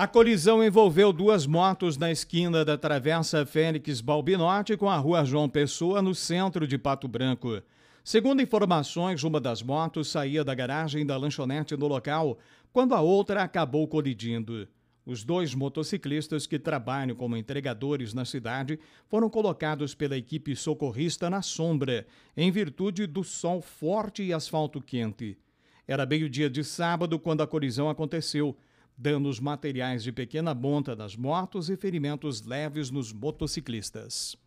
A colisão envolveu duas motos na esquina da Travessa Félix Balbinote com a Rua João Pessoa, no centro de Pato Branco. Segundo informações, uma das motos saía da garagem da lanchonete no local, quando a outra acabou colidindo. Os dois motociclistas que trabalham como entregadores na cidade foram colocados pela equipe socorrista na sombra, em virtude do sol forte e asfalto quente. Era meio-dia de sábado quando a colisão aconteceu danos materiais de pequena monta nas motos e ferimentos leves nos motociclistas.